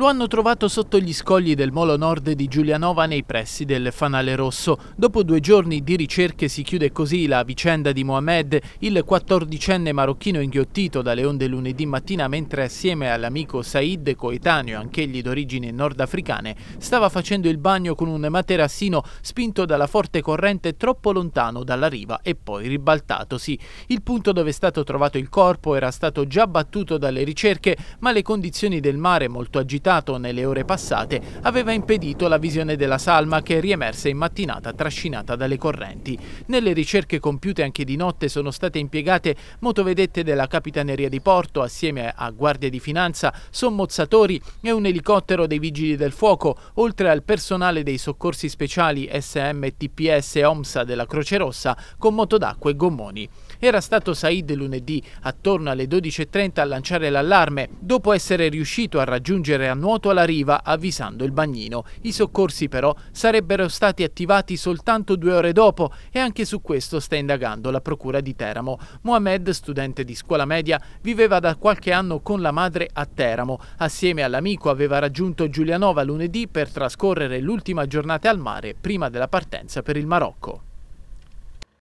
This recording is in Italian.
Lo hanno trovato sotto gli scogli del molo nord di Giulianova nei pressi del Fanale Rosso. Dopo due giorni di ricerche si chiude così la vicenda di Mohamed, il 14enne marocchino inghiottito dalle onde lunedì mattina mentre assieme all'amico Said, coetaneo anch'egli d'origine nordafricane, stava facendo il bagno con un materassino spinto dalla forte corrente troppo lontano dalla riva e poi ribaltatosi. Il punto dove è stato trovato il corpo era stato già battuto dalle ricerche, ma le condizioni del mare molto agitate risultato nelle ore passate aveva impedito la visione della salma che riemerse in mattinata trascinata dalle correnti. Nelle ricerche compiute anche di notte sono state impiegate motovedette della Capitaneria di Porto assieme a guardie di finanza, sommozzatori e un elicottero dei Vigili del Fuoco, oltre al personale dei soccorsi speciali SM, TPS e OMSA della Croce Rossa con moto d'acqua e gommoni. Era stato Said lunedì attorno alle 12.30 a lanciare l'allarme, dopo essere riuscito a raggiungere a nuoto alla riva avvisando il bagnino. I soccorsi però sarebbero stati attivati soltanto due ore dopo e anche su questo sta indagando la procura di Teramo. Mohamed, studente di scuola media, viveva da qualche anno con la madre a Teramo. Assieme all'amico aveva raggiunto Giulianova lunedì per trascorrere l'ultima giornata al mare prima della partenza per il Marocco.